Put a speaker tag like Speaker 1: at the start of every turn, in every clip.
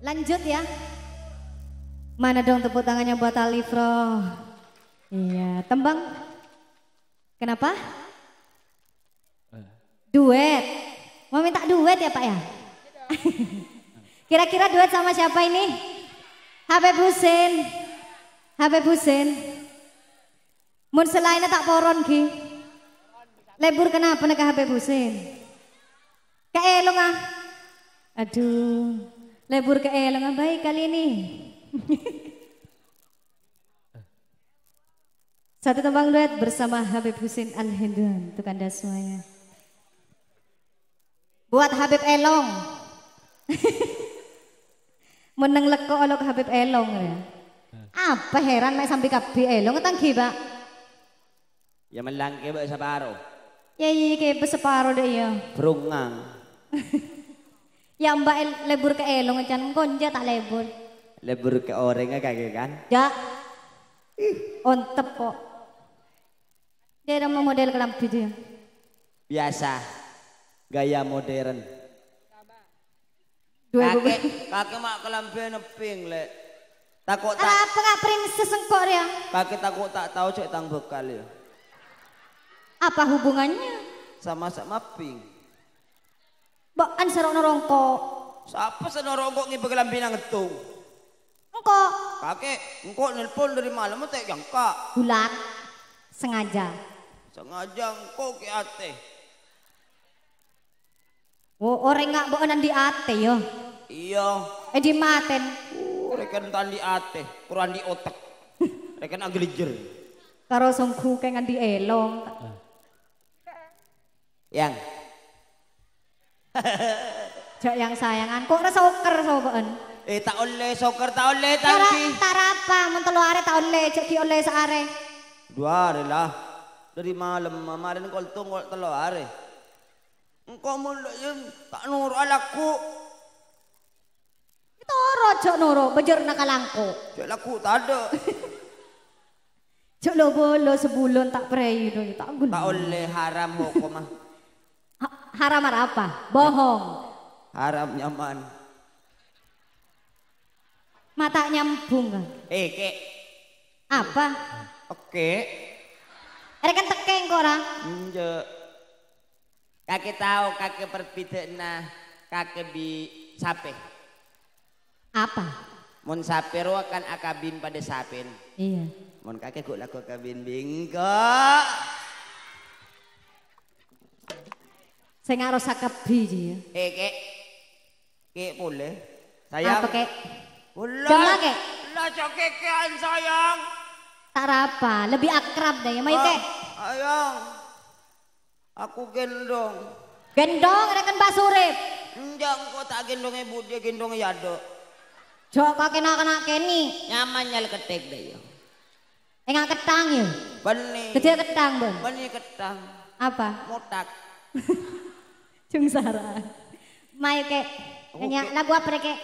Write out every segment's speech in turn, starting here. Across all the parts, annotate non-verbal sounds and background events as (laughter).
Speaker 1: Lanjut ya. Mana dong tepuk tangannya buat Alifro. Iya, tembang. Kenapa? Duet. Mau minta duet ya Pak ya? (laughs) Kira-kira duet sama siapa ini? Habib Husin. Habib Husin. Mun selainnya tak poron ki. Lebur kenapa HP Habib Husin? Elong ah. Aduh. Lebur ke elang baik kali ini. Satu tembang duet bersama Habib Husin Al Hindun untuk anda semuanya. Buat Habib Elong. (laughs) Menang leko olok Habib Elong ya. Apa heran mai sampai kapi Elong tangki pak?
Speaker 2: Ya melang mbak separo.
Speaker 1: Ya iya ke separuh deh ya.
Speaker 2: Berungang. (laughs)
Speaker 1: Ya mbak lebur ke elong jangan konja tak lebur.
Speaker 2: Lebur ke orangnya kagak kan?
Speaker 1: Ya. Ih. Ontep kok. Dia mau model kelam gitu ya?
Speaker 2: Biasa. Gaya modern.
Speaker 1: Dua kakek,
Speaker 2: kakek mak kelam neping lek. Takut tak. Apa kak
Speaker 1: princess engkok ya?
Speaker 2: Kakek takut tak tahu cek tang bekal ya.
Speaker 1: Apa hubungannya?
Speaker 2: Sama-sama ping.
Speaker 1: Bakan sarono rongko.
Speaker 2: Siapa sarono rongko ngi pegelam pinang ngetung? Engko. Kakek, engko nelpon dari malam teh
Speaker 1: jangka. gulat Sengaja.
Speaker 2: Sengaja engko ki ate.
Speaker 1: Wo orang enggak bonan di ate yo. Iya. Eh di maten.
Speaker 2: Uh, oh, rekan tadi ate, kurang di otak. rekan agelijer.
Speaker 1: Karo songku kayak di elong. Yang. (laughs) Jok yang sayangan, kok ada soker sokokan?
Speaker 2: Eh tak oleh soker, tak oleh tangki.
Speaker 1: Tak apa, mun are tak oleh, jok di oleh seare.
Speaker 2: Dua are lah. Dari malam kemarin kau kol telu are. mulut yang tak nuru alaku.
Speaker 1: Itu orang jok nuru, bejar nakalangku. Jok laku tak ada. (laughs) Jok lo bolo sebulan tak pray, tak guna. Tak oleh haram kok mah. Haram apa? Bohong.
Speaker 2: Haram nyaman.
Speaker 1: Mata nyambung Eh, kek. Apa? Oke. Okay. kan tekeng kok orang?
Speaker 2: Enggak. Kakek tahu kakek perbedana kakek bi sape. Apa? Mun sape akan akabin pada sapin. Iya. Mun kakek kok laku kabin bingkok.
Speaker 1: Saya ngaruh sakap biji. Ya.
Speaker 2: Eh kek. Kek boleh. Sayang. Apa kek? Ulah. Jangan kek. kek cokekean sayang.
Speaker 1: Tak apa, lebih akrab deh ya, ah, kek.
Speaker 2: Ayang. Aku gendong.
Speaker 1: Gendong rekan Pak Surip.
Speaker 2: Enggak, kok tak gendongnya gendong ya Yado. Jok kok kena-kena keni. Nyaman nyal ketek deh ya. Enggak ketang ya? Benih. Kecil ketang, Bu.
Speaker 1: Benih ketang. Apa? Motak. (laughs)
Speaker 2: Sara.
Speaker 1: Mai ke, Nyanyi lagu apa ke?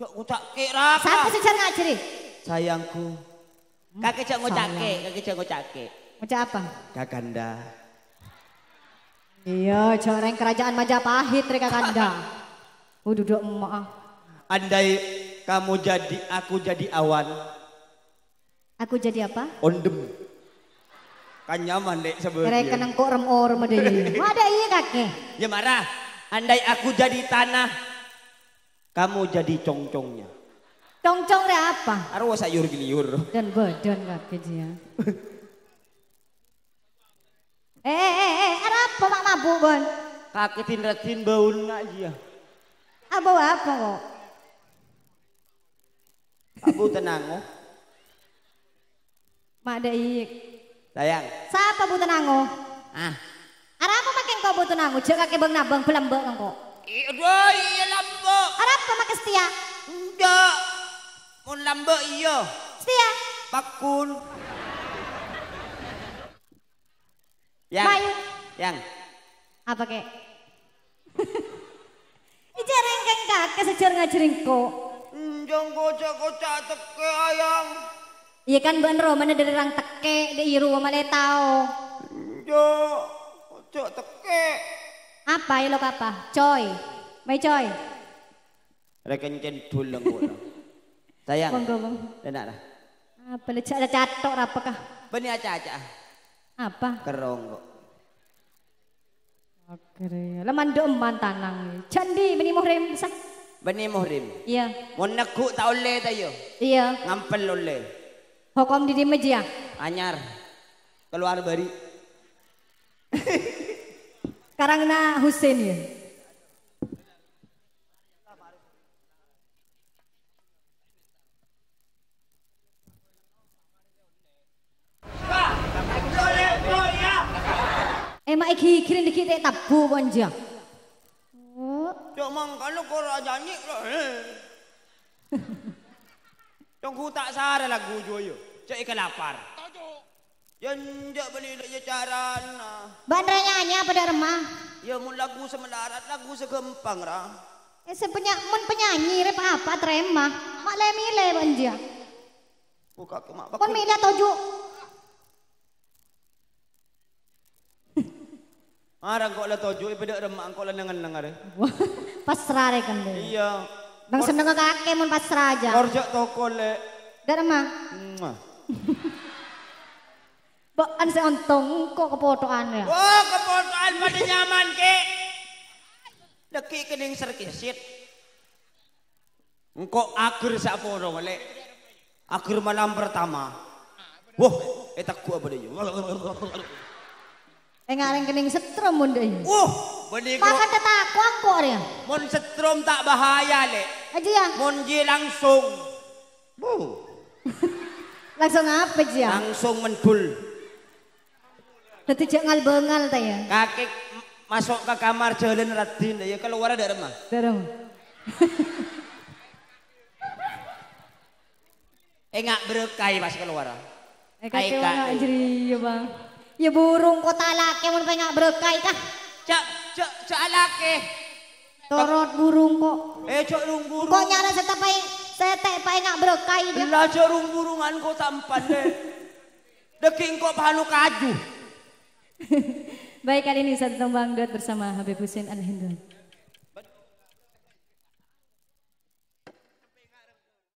Speaker 1: kok tak kek raka. Satu sejarah ngajari.
Speaker 2: Sayangku.
Speaker 1: Hmm? Kakek cok
Speaker 2: ngucak kek, kakek cok ngucak kek. apa? Kakanda.
Speaker 1: Iya, jarang kerajaan Majapahit mereka kanda, (laughs) Oh duduk emak.
Speaker 2: Andai kamu jadi, aku jadi awan.
Speaker 1: Aku jadi apa?
Speaker 2: Ondem. Kan nyaman dek sebelumnya. Mereka kenang
Speaker 1: kok rem or medeni.
Speaker 2: Ada iya kakek. Eh? Ya marah. Andai aku jadi tanah, kamu jadi congcongnya.
Speaker 1: Congcong re apa? Arwah sayur gini giliur. Dan badan kakek dia. (laughs) eh, eh, eh, eh, apa mak mabuk bon? Kakek tinretin baun nggak dia. Abu ah, apa kok?
Speaker 2: Abu tenang kok. Oh. Mak ada iya. Sayang.
Speaker 1: Siapa butuh nangu? Ah. apa makin kau butuh nangu? Jaga kebang nabang bang kau. Iya, iya lambak. apa makin setia? Enggak. Mau lambo iyo. Setia. Pakun. Yang. Bayu. Yang. Apa ke? (laughs) Ijaring kengkak kesejar ngajaring kau. Jangan Njong kocak-kocak teke ayang. Iya kan benro mana dari orang teke di iru dia tau.
Speaker 2: Jo, jo teke.
Speaker 1: Apa ya lo apa? Coy, mai coy.
Speaker 2: Rekan cen tulang bola. Sayang. Bang bang. Enak lah.
Speaker 1: Apa le cak catok apa kah? Bani aja aja.
Speaker 2: Apa? Kerong kok.
Speaker 1: Oke, leman do emban tanang. Candi benih muhrim sah.
Speaker 2: Bani muhrim. Iya. Mau nekuk tak oleh tayo. Iya. Ngampel oleh.
Speaker 1: Hukum di meja. Ya?
Speaker 2: Anyar. Keluar bari. (laughs)
Speaker 1: Karangna Husin ya. Emak iki kirim dikit tak tabu bonja. Ya?
Speaker 2: Cuk kalau kok rajanya. (laughs) Yang tak sara lagu joyo. Cak ikan lapar.
Speaker 1: Yang jak beli ya
Speaker 2: caran. Ah.
Speaker 1: Bandar nyanyi apa dah remah?
Speaker 2: Ya mun lagu semelarat, lagu segempang ra. Eh sepenya mun penyanyi
Speaker 1: rep apa teremah? Mak le mile banjia.
Speaker 2: Buka oh, ke mak. Kon mile toju. Marang kok le toju, ibu dak remak kok le nengen-nengar. (laughs) kan deh. Iya,
Speaker 1: Bang seneng kakek mon pas raja. Korjok toko le. Dan emang. Emang. Bokan saya ontong kok kepotoan ya. Oh
Speaker 2: kepotoan pada nyaman ke. Deki kening serkisit. Engkau akhir sapono le. Akhir malam pertama. Wah, eta eh, ku apa deui.
Speaker 1: Engareng eh, kening setrum mun deui. Wah, Makan tetak kuang kok ya? Mun setrum tak bahaya le. Aja
Speaker 2: ya. Munji langsung. Bu.
Speaker 1: (laughs) langsung apa ya? Langsung mendul. Dadi ngal ngalbengal ta ya. Kaki
Speaker 2: masuk ke kamar jalan radin ya keluar ada rumah. Ada rumah. (laughs) Enggak berkai pas keluar.
Speaker 1: Kai jadi ya bang. Ya burung kota laki mun pengen berkai kah? Cak cak cak laki. Torot burung kok. Eh cok rung burung. Kok
Speaker 2: nyara setepai
Speaker 1: setepai nggak berkai dia.
Speaker 2: Lah cok rung burungan kok tampan deh.
Speaker 1: Deking kok panu kaju. (laughs) Baik kali ini satu tembang bersama Habib Hussein Al-Hindun.